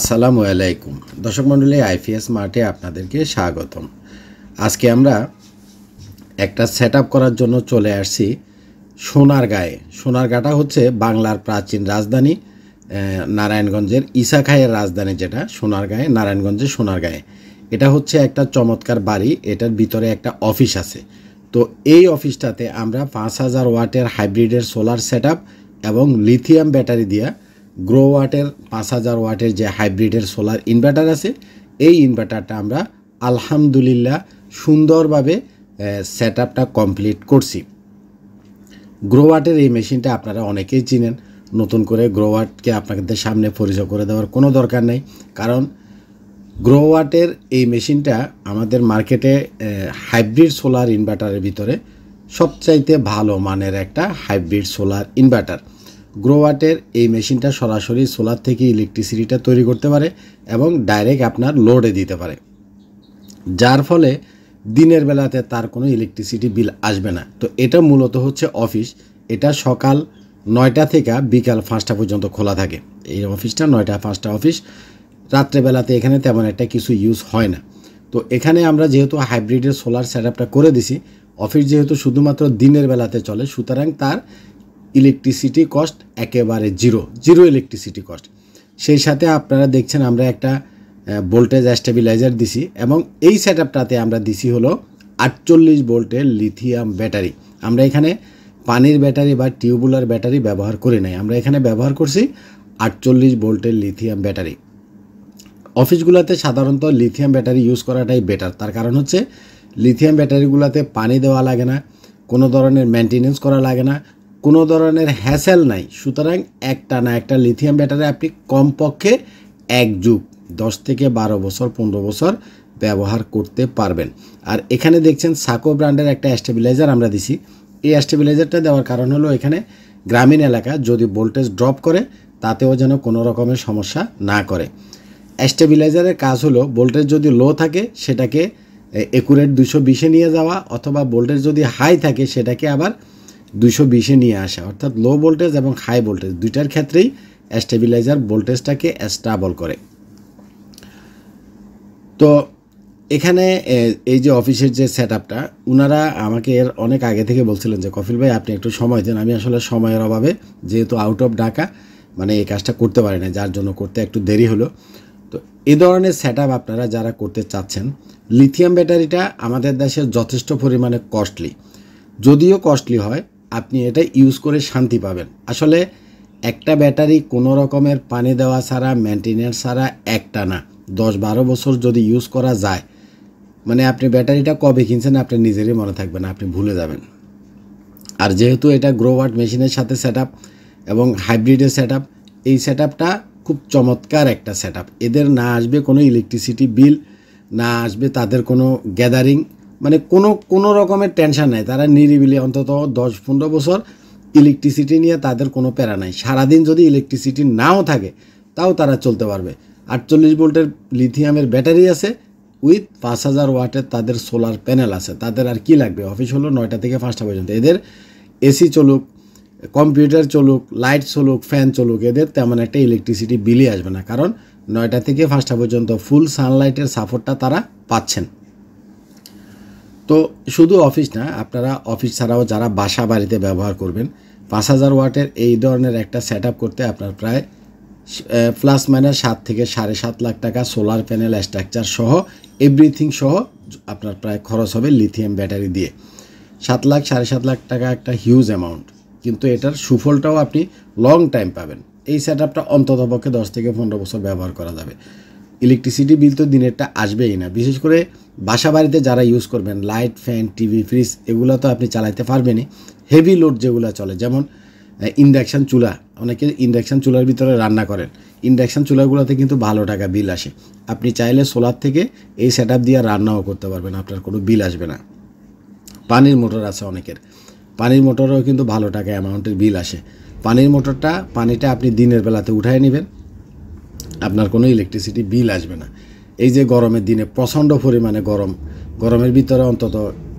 আসসালামু আলাইকুম দর্শক মণ্ডলী আইপিএস মার্টে আপনাদেরকে স্বাগতম আজকে আমরা একটা সেট করার জন্য চলে আসছি সোনারগাঁয়ে সোনারগাঁটা হচ্ছে বাংলার প্রাচীন রাজধানী নারায়ণগঞ্জের ইসাখায়ের রাজধানী যেটা সোনারগাঁয়ে নারায়ণগঞ্জের সোনারগাঁয়ে এটা হচ্ছে একটা চমৎকার বাড়ি এটার ভিতরে একটা অফিস আছে তো এই অফিসটাতে আমরা পাঁচ হাজার ওয়াটের হাইব্রিডের সোলার সেট এবং লিথিয়াম ব্যাটারি দিয়া গ্রো ওয়াটের পাঁচ হাজার ওয়াটের যে হাইব্রিডের সোলার ইনভার্টার আছে এই ইনভার্টারটা আমরা আলহামদুলিল্লাহ সুন্দরভাবে সেট আপটা কমপ্লিট করছি গ্রোওয়াটের এই মেশিনটা আপনারা অনেকেই চিনেন নতুন করে গ্রোওয়াটকে আপনাদের সামনে পরিচয় করে দেওয়ার কোনো দরকার নেই কারণ গ্রোওয়াটের এই মেশিনটা আমাদের মার্কেটে হাইব্রিড সোলার ইনভার্টারের ভিতরে সবচাইতে ভালো মানের একটা হাইব্রিড সোলার ইনভার্টার গ্রোওয়াটের এই মেশিনটা সরাসরি সোলার থেকে ইলেকট্রিসিটিটা তৈরি করতে পারে এবং ডাইরেক্ট আপনার লোডে দিতে পারে যার ফলে দিনের বেলাতে তার কোনো ইলেকট্রিসিটি বিল আসবে না তো এটা মূলত হচ্ছে অফিস এটা সকাল নয়টা থেকে বিকাল পাঁচটা পর্যন্ত খোলা থাকে এই অফিসটা নয়টা পাঁচটা অফিস রাত্রেবেলাতে এখানে তেমন একটা কিছু ইউজ হয় না তো এখানে আমরা যেহেতু হাইব্রিডের সোলার সেট করে দিছি অফিস যেহেতু শুধুমাত্র দিনের বেলাতে চলে সুতরাং তার ইলেকট্রিসিটি কস্ট একেবারে জিরো জিরো ইলেকট্রিসিটি কস্ট সেই সাথে আপনারা দেখছেন আমরা একটা ভোল্টেজ স্ট্যাবিলাইজার দিছি এবং এই সেট আমরা দিছি হলো আটচল্লিশ ভোল্টের লিথিয়াম ব্যাটারি আমরা এখানে পানির ব্যাটারি বা টিউবুলার ব্যাটারি ব্যবহার করি নাই আমরা এখানে ব্যবহার করছি আটচল্লিশ ভোল্টের লিথিয়াম ব্যাটারি অফিসগুলোতে সাধারণত লিথিয়াম ব্যাটারি ইউজ করাটাই বেটার তার কারণ হচ্ছে লিথিয়াম ব্যাটারিগুলোতে পানি দেওয়া লাগে না কোনো ধরনের মেনটেনেন্স করা লাগে না কোনো ধরনের হ্যাসেল নাই সুতরাং একটা না একটা লিথিয়াম ব্যাটারি আপনি কমপক্ষে এক যুগ দশ থেকে বারো বছর পনেরো বছর ব্যবহার করতে পারবেন আর এখানে দেখছেন সাকো ব্র্যান্ডের একটা স্টেবিলাইজার আমরা দিছি এই স্টেবিলাইজারটা দেওয়ার কারণ হলো এখানে গ্রামীণ এলাকা যদি ভোল্টেজ ড্রপ করে তাতেও যেন কোনো রকমের সমস্যা না করে স্টেবিলাইজারের কাজ হলো ভোল্টেজ যদি লো থাকে সেটাকে একুরেট দুশো বিশে নিয়ে যাওয়া অথবা ভোল্টেজ যদি হাই থাকে সেটাকে আবার দুইশো বিশে নিয়ে আসা অর্থাৎ লো ভোল্টেজ এবং হাই ভোল্টেজ দুইটার ক্ষেত্রেই স্টেবিলাইজার ভোল্টেজটাকে স্টাবল করে তো এখানে এই যে অফিসের যে সেট আপটা ওনারা আমাকে এর অনেক আগে থেকে বলছিলেন যে কফিল ভাই আপনি একটু সময় দেন আমি আসলে সময়ের অভাবে যেহেতু আউট অফ ঢাকা মানে এই কাজটা করতে পারি না যার জন্য করতে একটু দেরি হলো তো এ ধরনের সেট আপনারা যারা করতে চাচ্ছেন লিথিয়াম ব্যাটারিটা আমাদের দেশে যথেষ্ট পরিমাণে কস্টলি যদিও কস্টলি হয় আপনি এটা ইউজ করে শান্তি পাবেন আসলে একটা ব্যাটারি কোনো রকমের পানি দেওয়া ছাড়া মেনটেনেন্স ছাড়া একটা না দশ বারো বছর যদি ইউজ করা যায় মানে আপনি ব্যাটারিটা কবে কিনছেন আপনি নিজেরই মনে থাকবেন আপনি ভুলে যাবেন আর যেহেতু এটা গ্রোওয়ার্ড মেশিনের সাথে সেট এবং হাইব্রিডের সেট এই সেট খুব চমৎকার একটা সেট এদের না আসবে কোনো ইলেকট্রিসিটি বিল না আসবে তাদের কোনো গ্যাদারিং মানে কোনো কোনো রকমের টেনশন নাই তারা নিরিবিলি অন্তত দশ পনেরো বছর ইলেকট্রিসিটি নিয়ে তাদের কোনো প্যারা নাই সারাদিন যদি ইলেকট্রিসিটি নাও থাকে তাও তারা চলতে পারবে আটচল্লিশ ভোল্টের লিথিয়ামের ব্যাটারি আছে উইথ পাঁচ হাজার ওয়াটের তাদের সোলার প্যানেল আছে তাদের আর কি লাগবে অফিস হলো নয়টা থেকে পাঁচটা পর্যন্ত এদের এসি চলুক কম্পিউটার চলুক লাইট চলুক ফ্যান চলুক এদের তেমন একটা ইলেকট্রিসিটি বিলই আসবে না কারণ নয়টা থেকে পাঁচটা পর্যন্ত ফুল সানলাইটের সাপোর্টটা তারা পাচ্ছেন তো শুধু অফিস না আপনারা অফিস ছাড়াও যারা বাসা বাড়িতে ব্যবহার করবেন পাঁচ হাজার ওয়াটের এই ধরনের একটা সেট করতে আপনার প্রায় প্লাস মাইনাস সাত থেকে সাড়ে সাত লাখ টাকা সোলার প্যানেল স্ট্রাকচার সহ এভরিথিং সহ আপনার প্রায় খরচ হবে লিথিয়াম ব্যাটারি দিয়ে সাত লাখ সাড়ে সাত লাখ টাকা একটা হিউজ অ্যামাউন্ট কিন্তু এটার সুফলটাও আপনি লং টাইম পাবেন এই সেট আপটা অন্ততপক্ষে দশ থেকে পনেরো বছর ব্যবহার করা যাবে ইলেকট্রিসিটি বিল তো দিনেরটা আসবেই না বিশেষ করে বাসা বাড়িতে যারা ইউজ করবেন লাইট ফ্যান টিভি ফ্রিজ এগুলো তো আপনি চালাইতে পারবেনই হেভি লোড যেগুলো চলে যেমন ইন্ডাকশান চুলা অনেকে ইন্ডাকশান চুলার ভিতরে রান্না করেন ইন্ডাকশান চুলাগুলোতে কিন্তু ভালো টাকা বিল আসে আপনি চাইলে সোলার থেকে এই সেট দিয়ে রান্নাও করতে পারবেন আপনার কোনো বিল আসবে না পানির মোটর আছে অনেকের পানির মোটরেও কিন্তু ভালো টাকা অ্যামাউন্টের বিল আসে পানির মোটরটা পানিটা আপনি দিনের বেলাতে উঠায় নেবেন আপনার কোনো ইলেকট্রিসিটি বিল আসবে না এই যে গরমের দিনে প্রচণ্ড পরিমাণে গরম গরমের ভিতরে অন্তত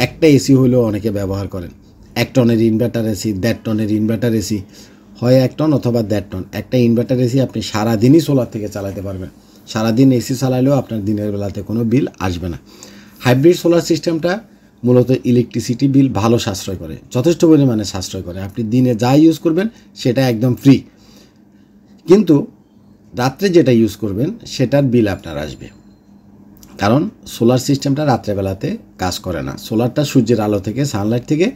একটা এসি হলেও অনেকে ব্যবহার করেন এক টনের ইনভার্টার এসি দেড় টনের ইনভার্টার এসি হয় এক টন অথবা দেড় টন একটা ইনভার্টার এসি আপনি সারাদিনই সোলার থেকে চালাতে পারবেন সারাদিন এসি চালালেও আপনার দিনের বেলাতে কোনো বিল আসবে না হাইব্রিড সোলার সিস্টেমটা মূলত ইলেকট্রিসিটি বিল ভালো সাশ্রয় করে যথেষ্ট পরিমাণে সাশ্রয় করে আপনি দিনে যা ইউজ করবেন সেটা একদম ফ্রি কিন্তু রাত্রে যেটা ইউজ করবেন সেটার বিল আপনার আসবে কারণ সোলার সিস্টেমটা রাত্রেবেলাতে কাজ করে না সোলারটা সূর্যের আলো থেকে সানলাইট থেকে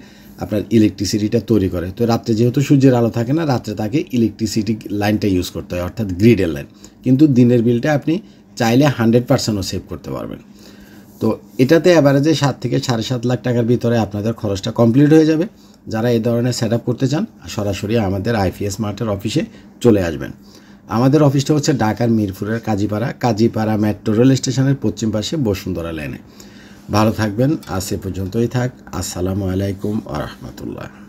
আপনার ইলেকট্রিসিটিটা তৈরি করে তো রাত্রে যেহেতু সূর্যের আলো থাকে না রাত্রে তাকে ইলেকট্রিসিটি লাইনটা ইউজ করতে হয় অর্থাৎ গ্রিডের লাইন কিন্তু দিনের বিলটা আপনি চাইলে হান্ড্রেড পার্সেন্টও সেভ করতে পারবেন তো এটাতে অ্যাভারেজে সাত থেকে সাড়ে সাত লাখ টাকার ভিতরে আপনাদের খরচটা কমপ্লিট হয়ে যাবে যারা এই ধরনের সেট করতে চান সরাসরি আমাদের আইপিএস মার্টের অফিসে চলে আসবেন আমাদের অফিসটা হচ্ছে ঢাকার মিরপুরের কাজীপাড়া কাজীপাড়া মেট্রো রেল স্টেশনের পশ্চিম পাশে বসুন্ধরা লেনে ভালো থাকবেন আজ এ পর্যন্তই থাক আসসালামু আলাইকুম আ রহমতুল্লাহ